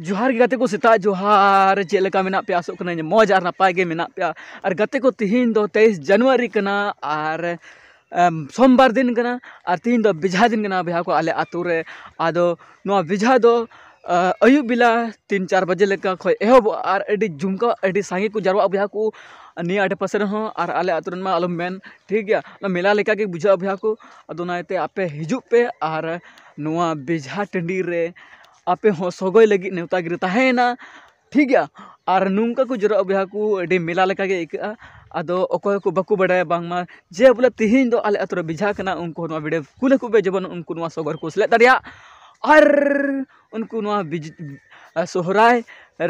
जोहार के गते को सेता जोहार चलका मे पे आसो कना मौज और नपाय के पे और गते को तीन दो तेईस जनवरी कना और सोमवार दिन कना और तीन दो बिझा दिन कना बिहा को आले आतुरे आदो नुआ बिझा दो अयुब बिला तीन चार बजे लेका खय एहब और एडी झुमका एडी सांगे को जरवा बिहा को नी आटे पसे रहो और आले आतुरन में आलो मेन ठीक है मेला लेका के बुझा बिहा को अदो नाते आपे हिजुप पे और नुआ बिझा टंडी रे ᱟᱯᱮ ᱦᱚᱸ ᱥᱚᱜᱚᱭ ᱞᱟᱹᱜᱤᱫ ᱱᱮᱣᱛᱟ ᱜᱤᱨᱟᱹ ᱛᱟᱦᱮᱸᱭᱮᱱᱟ ᱴᱷᱤᱠ ᱜᱮᱭᱟ ᱟᱨ ᱱᱚᱝᱠᱟ ᱠᱚ ᱡᱟᱣᱨᱟᱜᱼᱟ ᱵᱚᱭᱦᱟ ᱠᱚ ᱟᱹᱰᱤ ᱢᱮᱞᱟ ᱞᱮᱠᱟᱜᱮ ᱟᱹᱭᱠᱟᱹᱜᱼᱟ ᱟᱫᱚ ᱚᱠᱚᱭ ᱠᱚ ᱵᱟᱠᱚ ᱵᱟᱰᱟᱭᱟ ᱵᱟᱝᱢᱟ ᱡᱮ ᱵᱚᱞᱮ ᱛᱮᱦᱮᱧ ᱫᱚ ᱟᱞᱮ ᱟᱛᱳ ᱨᱮ ᱵᱮᱡᱷᱟ ᱠᱟᱱᱟ ᱩᱱᱠᱩ ᱱᱚᱣᱟ ᱵᱷᱤᱰᱤᱭᱳ ᱠᱩᱞ ᱟᱠᱚ ᱯᱮ ᱡᱮᱢᱚᱱ ᱩᱱᱠᱩ ᱱᱚᱣᱟ ᱥᱚᱜᱚᱨ ᱠᱚ ᱥᱮᱞᱮᱫ ᱫᱟᱲᱮᱭᱟᱜ ᱟᱨ उनको सोहराय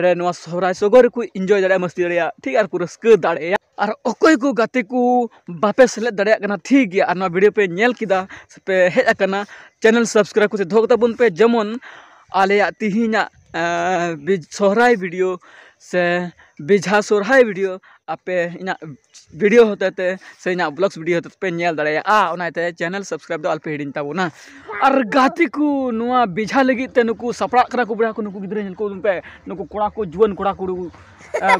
रे सोहराय सगोर को एंजॉय दाड़ा मस्ती दाड़ा ठीक और रस्क दाड़ा और अकय को गाते को बापे सेलेद दाड़ा ठीक गया और वीडियो पे नल पे हेकना चैनल सब्सक्राइब को दोताबन पे जमन ᱟᱞᱮᱭᱟᱜ ᱛᱤᱦᱤᱧᱟᱜ ᱥᱚᱦᱨᱟᱭ ᱵᱷᱤᱰᱤᱭᱳ ᱥᱮ ᱵᱮᱡᱷᱟ ᱥᱚᱦᱨᱟᱭ ᱵᱷᱤᱰᱤᱭᱳ ᱟᱯᱮ ᱤᱧᱟᱹᱜ ᱵᱷᱤᱰᱤᱭᱳ ᱦᱚᱛᱮᱛᱮ ᱥᱮ ᱤᱧᱟᱹᱜ ᱵᱞᱚᱜᱽᱥ ᱵᱷᱤᱰᱤᱭᱳ ᱦᱚᱛᱮᱛᱮ ᱯᱮ ᱧᱮᱞ ᱫᱟᱲᱮᱭᱟᱜᱼᱟ ᱚᱱᱟᱛᱮ ᱪᱮᱱᱮᱞ ᱥᱟᱵᱥᱠᱨᱟᱭᱤᱵ ᱫᱚ ᱟᱞᱯᱮ ᱦᱤᱲᱤᱧ ᱛᱟᱵᱚᱱᱟ ᱟᱨ ᱜᱟᱛᱮ ᱠᱚ ᱱᱚᱣᱟ ᱵᱮᱡᱷᱟ ᱞᱟᱹᱜᱤᱫ ᱛᱮ ᱱᱩᱠᱩ ᱥᱟᱯᱲᱟᱜ ᱠᱟᱱᱟ ᱠᱚ ᱵᱚᱭᱦᱟ ᱠᱚ ᱱᱩᱠᱩ ᱜᱤᱫᱽᱨᱟᱹ ᱧᱮᱞ ᱠᱚ ᱯᱮ ᱱᱩᱠᱩ ᱠᱚᱲᱟ ᱠᱚ ᱡᱩᱣᱟᱹᱱ ᱠᱚᱲᱟ ᱠᱩᱲᱤ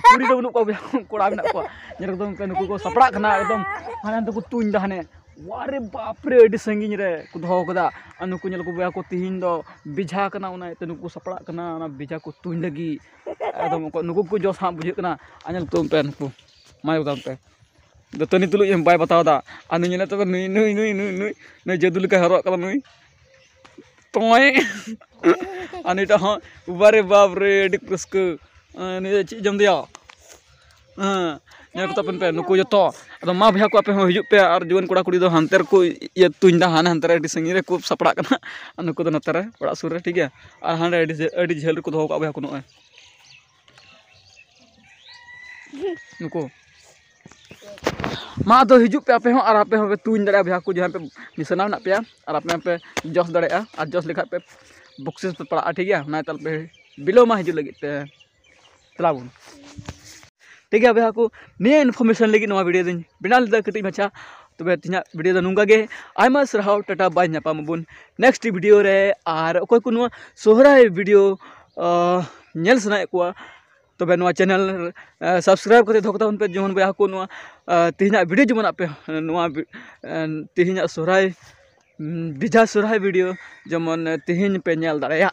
ᱠᱩᱲᱤ ᱫᱚ ᱵᱟᱹᱱᱩᱜ ᱠᱚᱣᱟ ᱵᱚᱭᱦᱟ ᱠᱚᱲᱟ ᱢᱮᱱᱟᱜ ᱠᱚᱣᱟ ᱧᱮᱞ ᱠᱚᱫᱚ ᱱᱩᱠᱩ ᱠᱚ ᱥᱟᱯᱲᱟᱜ ᱠᱟᱱᱟ ᱮᱠᱫᱚم ᱦᱟᱱᱮ ᱦᱟᱱᱛᱮ ᱠᱚ ᱛᱩᱧ ᱮᱫᱟ ᱦᱟᱱᱮ वारे बापरे अड़ी संगीन रे को दोहकदा अनुकु को बया को तिहिन सपड़ा कना को तुन लगी एकदम को नुकु को जोश बुझे कना पे नुक माय पे दानी तुलु एम बाय बतावदा अनु नेल तो नुई नुई नुई नुई नुई नुई जदुल का हरो कला नुई हाँ, वारे बाप रे अड़ी कुस्क दिया हाँ। पे जो माँ भैया को हजूपे और जुवन कड़ा कुड़ी हानते तुम दा हाँ हानते सांगे को सपड़ा नुक नाते सुरे ठीक है और हाँ झेल को दौक भैया को नए नुक माँ तो आपे आप आपे तुम दा भैया को जहाँ पे निशाना पे और आप जस दा जस लेखा पे बक्सिस पे पड़ा ठीक है तलपे बिलोमा हजू लगे चलाब ᱴᱷᱤᱠ ᱜᱮᱭᱟ ᱵᱚᱭᱦᱟ ᱠᱚ ᱱᱤᱭᱟᱹ ᱤᱱᱯᱷᱚᱨᱢᱮᱥᱚᱱ ᱞᱟᱹᱜᱤᱫ ᱱᱚᱣᱟ ᱵᱷᱤᱰᱤᱭᱳ ᱫᱚᱧ ᱵᱮᱱᱟᱣ ᱞᱮᱫᱟ ᱠᱟᱹᱴᱤᱡ ᱢᱟᱪᱷᱟ ᱛᱚᱵᱮ ᱛᱤᱧᱟᱹᱜ ᱵᱷᱤᱰᱤᱭᱳ ᱫᱚ ᱱᱚᱝᱠᱟ ᱜᱮ ᱟᱭᱢᱟ ᱥᱟᱨᱦᱟᱣ ᱴᱟᱴᱟ ᱵᱟᱭ ᱧᱟᱯᱟᱢᱟᱵᱚᱱ ᱱᱮᱠᱥᱴ ᱵᱷᱤᱰᱤᱭᱳ ᱨᱮ ᱟᱨ ᱚᱠᱚᱭ ᱠᱚ ᱱᱚᱣᱟ ᱥᱚᱦᱨᱟᱭ ᱵᱷᱤᱰᱤᱭᱳ ᱧᱮᱞ ᱥᱟᱱᱟᱭᱮᱫ ᱠᱚᱣᱟ तबे तो चैनल सब्सक्राइब करते धोता पे जेमन बया को तेहना भिडियो जेमन पे तेहना सोहराय बीजा सोहराय भिडियो जेमन तेहन पे नल दाड़ा